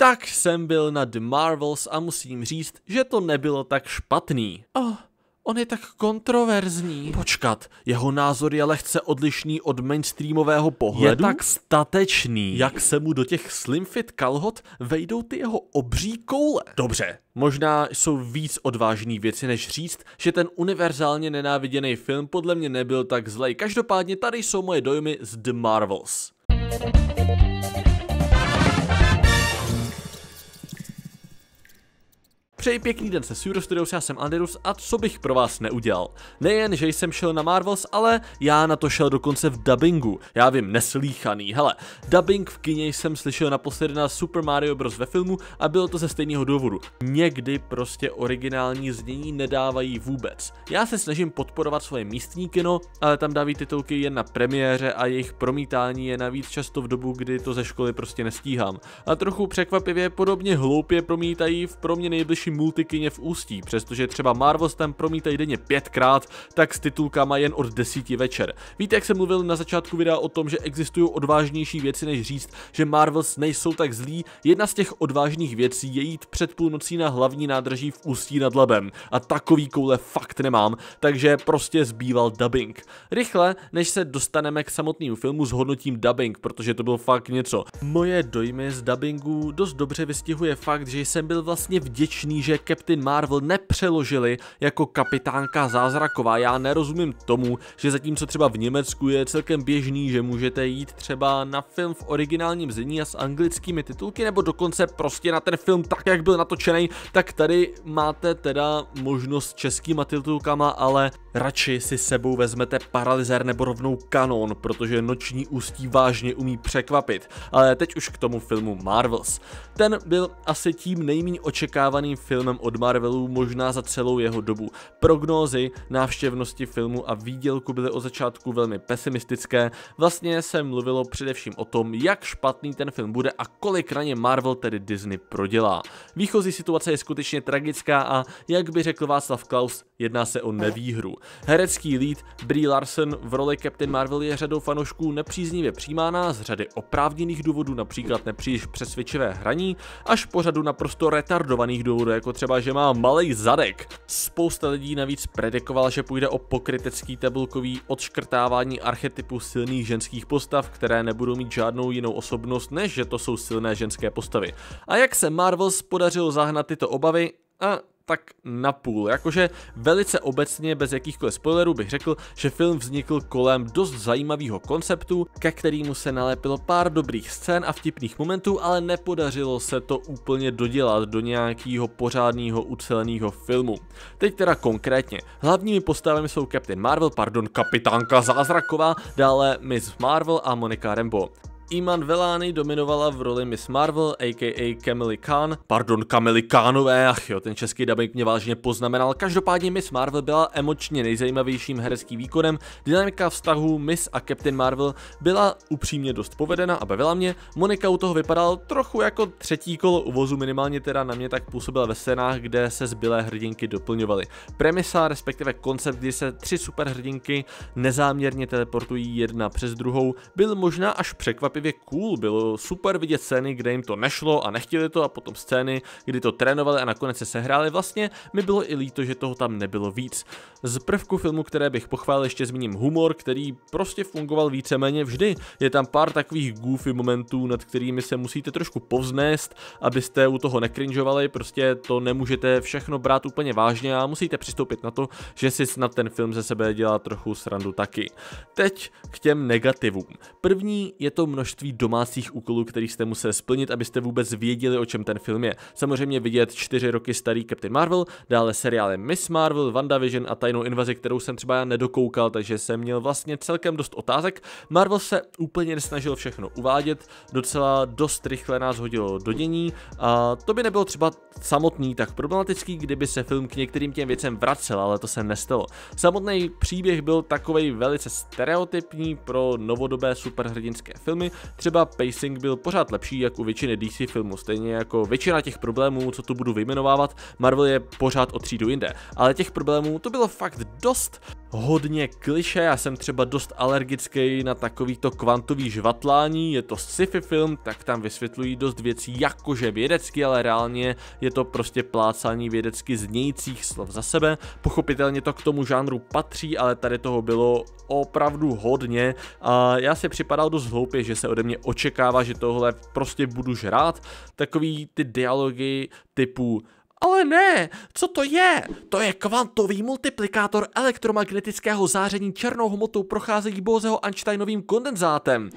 tak jsem byl na The Marvels a musím říct, že to nebylo tak špatný. Oh, on je tak kontroverzní. Počkat, jeho názor je lehce odlišný od mainstreamového pohledu? Je tak statečný. Jak se mu do těch slimfit kalhot vejdou ty jeho obří koule? Dobře, možná jsou víc odvážný věci, než říct, že ten univerzálně nenáviděný film podle mě nebyl tak zlej. Každopádně tady jsou moje dojmy z The Marvels. Thank you. Přeji pěkný den se Studios, já jsem Anderus a co bych pro vás neudělal? Nejen, že jsem šel na Marvels, ale já na to šel dokonce v dubbingu. Já vím, neslíchaný, hele. Dubbing v kině jsem slyšel naposledy na Super Mario Bros. ve filmu a bylo to ze stejného důvodu. Někdy prostě originální znění nedávají vůbec. Já se snažím podporovat svoje místní kino, ale tam dávají titulky jen na premiéře a jejich promítání je navíc často v dobu, kdy to ze školy prostě nestíhám. A trochu překvapivě podobně hloupě promítají v pro mě nejbližší nejlepší multikyně v ústí, přestože třeba Marvels tam promítají denně pětkrát, tak s titulkama jen od desíti večer. Víte, jak jsem mluvil na začátku videa o tom, že existují odvážnější věci, než říct, že Marvels nejsou tak zlí, jedna z těch odvážných věcí je jít před půlnocí na hlavní nádraží v ústí nad Labem. A takový koule fakt nemám, takže prostě zbýval dubbing. Rychle, než se dostaneme k samotnému filmu, zhodnotím dubbing, protože to byl fakt něco. Moje dojmy z dubbingu dost dobře vystihuje fakt, že jsem byl vlastně vděčný že Captain Marvel nepřeložili jako kapitánka zázraková. Já nerozumím tomu, že zatímco třeba v Německu je celkem běžný, že můžete jít třeba na film v originálním znění a s anglickými titulky, nebo dokonce prostě na ten film tak, jak byl natočený, tak tady máte teda možnost s českýma titulkama, ale radši si sebou vezmete paralyzer nebo rovnou kanon, protože noční ústí vážně umí překvapit. Ale teď už k tomu filmu Marvels. Ten byl asi tím nejméně očekávaným filmem od Marvelu možná za celou jeho dobu. Prognózy návštěvnosti filmu a výdělku byly od začátku velmi pesimistické, vlastně se mluvilo především o tom, jak špatný ten film bude a kolik na ně Marvel, tedy Disney, prodělá. Výchozí situace je skutečně tragická a, jak by řekl Václav Klaus, jedná se o nevýhru. Herecký lead Brie Larson v roli Captain Marvel je řadou fanoušků nepříznivě přijímána z řady oprávněných důvodů, například nepříliš přesvědčivé hraní, až pořadu naprosto retardovaných důvodů, jako třeba, že má malý zadek. Spousta lidí navíc predikovala, že půjde o pokrytecký tabulkový odškrtávání archetypu silných ženských postav, které nebudou mít žádnou jinou osobnost, než že to jsou silné ženské postavy. A jak se Marvels podařilo zahnat tyto obavy? A tak na půl. Jakože velice obecně, bez jakýchkoliv spoilerů, bych řekl, že film vznikl kolem dost zajímavého konceptu, ke kterému se nalepilo pár dobrých scén a vtipných momentů, ale nepodařilo se to úplně dodělat do nějakého pořádného uceleného filmu. Teď teda konkrétně. Hlavními postavami jsou Captain Marvel, pardon, kapitánka zázraková, dále Miss Marvel a Monika Rambo. Iman Velány dominovala v roli Miss Marvel, a.k.a. Kamily Khan. Pardon, Kamily Khanové, ach jo, ten český dubbing mě vážně poznamenal. Každopádně Miss Marvel byla emočně nejzajímavějším hereckým výkonem, dynamika vztahu Miss a Captain Marvel byla upřímně dost povedena a bavila mě. Monika u toho vypadala trochu jako třetí kolo uvozu, minimálně teda na mě tak působila ve scénách, kde se zbylé hrdinky doplňovaly. Premisa, respektive koncept, kdy se tři superhrdinky nezáměrně teleportují jedna přes druhou, byl možná až překvapivý překvapivě cool, bylo super vidět scény, kde jim to nešlo a nechtěli to a potom scény, kdy to trénovali a nakonec se sehráli, vlastně mi bylo i líto, že toho tam nebylo víc. Z prvku filmu, které bych pochválil, ještě zmíním humor, který prostě fungoval víceméně vždy. Je tam pár takových goofy momentů, nad kterými se musíte trošku povznést, abyste u toho nekrinžovali, prostě to nemůžete všechno brát úplně vážně a musíte přistoupit na to, že si snad ten film ze sebe dělá trochu srandu taky. Teď k těm negativům. První je to množství množství domácích úkolů, který jste museli splnit, abyste vůbec věděli, o čem ten film je. Samozřejmě vidět čtyři roky starý Captain Marvel, dále seriály Miss Marvel, WandaVision a Tajnou invazi, kterou jsem třeba já nedokoukal, takže jsem měl vlastně celkem dost otázek. Marvel se úplně nesnažil všechno uvádět, docela dost rychle nás hodilo do dění a to by nebylo třeba samotný tak problematický, kdyby se film k některým těm věcem vracel, ale to se nestalo. Samotný příběh byl takový velice stereotypní pro novodobé superhrdinské filmy, Třeba pacing byl pořád lepší jak u většiny DC filmů, stejně jako většina těch problémů, co tu budu vyjmenovávat, Marvel je pořád o třídu jinde, ale těch problémů to bylo fakt dost hodně kliše, já jsem třeba dost alergický na takovýto kvantový žvatlání, je to sci-fi film, tak tam vysvětlují dost věcí jakože vědecky, ale reálně je to prostě plácání vědecky znějících slov za sebe. Pochopitelně to k tomu žánru patří, ale tady toho bylo opravdu hodně a já si připadal dost hloupě, že se ode mě očekává, že tohle prostě budu žrát. Takový ty dialogy typu ale ne, co to je? To je kvantový multiplikátor elektromagnetického záření černou hmotou procházející Bozeho Einsteinovým kondenzátem.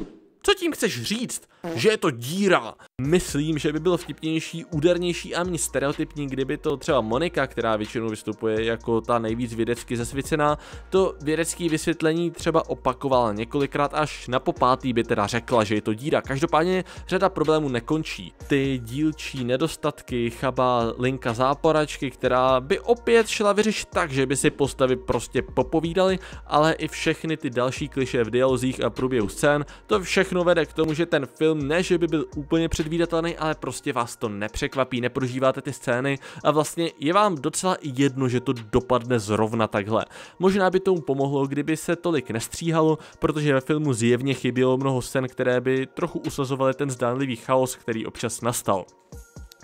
Co tím chceš říct? Že je to díra, Myslím, že by bylo vtipnější, údernější a méně stereotypní, kdyby to třeba Monika, která většinou vystupuje jako ta nejvíc vědecky zasvěcená, to vědecké vysvětlení třeba opakovala několikrát až na popátý by teda řekla, že je to díra. Každopádně řada problémů nekončí. Ty dílčí nedostatky, chaba linka záporačky, která by opět šla vyřešit tak, že by si postavy prostě popovídali, ale i všechny ty další kliše v dialozích a průběhu scén, to všechno vede k tomu, že ten film ne, že by byl úplně před nepředvídatelný, ale prostě vás to nepřekvapí, neprožíváte ty scény a vlastně je vám docela jedno, že to dopadne zrovna takhle. Možná by tomu pomohlo, kdyby se tolik nestříhalo, protože ve filmu zjevně chybělo mnoho scén, které by trochu usazovaly ten zdánlivý chaos, který občas nastal.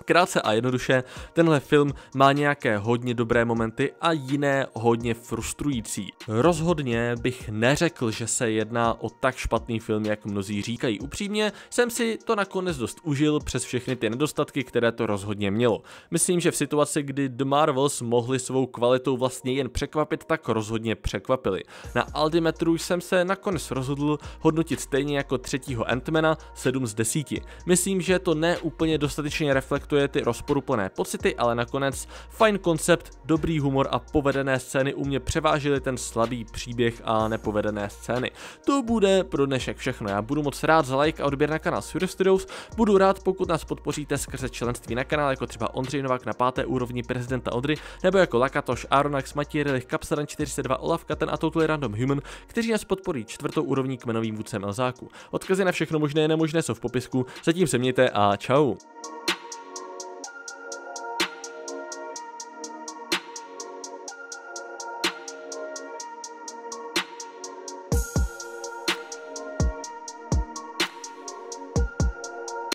Krátce a jednoduše, tenhle film má nějaké hodně dobré momenty a jiné hodně frustrující. Rozhodně bych neřekl, že se jedná o tak špatný film, jak mnozí říkají. Upřímně jsem si to nakonec dost užil přes všechny ty nedostatky, které to rozhodně mělo. Myslím, že v situaci, kdy The Marvels mohli svou kvalitou vlastně jen překvapit, tak rozhodně překvapili. Na Altimetru jsem se nakonec rozhodl hodnotit stejně jako třetího Antmana 7 z 10. Myslím, že to neúplně dostatečně reflektuje komentuje ty rozporuplné pocity, ale nakonec fajn koncept, dobrý humor a povedené scény u mě převážily ten slabý příběh a nepovedené scény. To bude pro dnešek všechno. Já budu moc rád za like a odběr na kanál Sur Studios. Budu rád, pokud nás podpoříte skrze členství na kanál, jako třeba Ondřej Novák na páté úrovni prezidenta Odry, nebo jako Lakatoš, Aronax, Matěj Relich, Kapsaran 42, Olaf Katen a Totally Random Human, kteří nás podporí čtvrtou úrovní kmenovým vůdcem Elzáku. Odkazy na všechno možné a nemožné jsou v popisku, zatím se mějte a čau.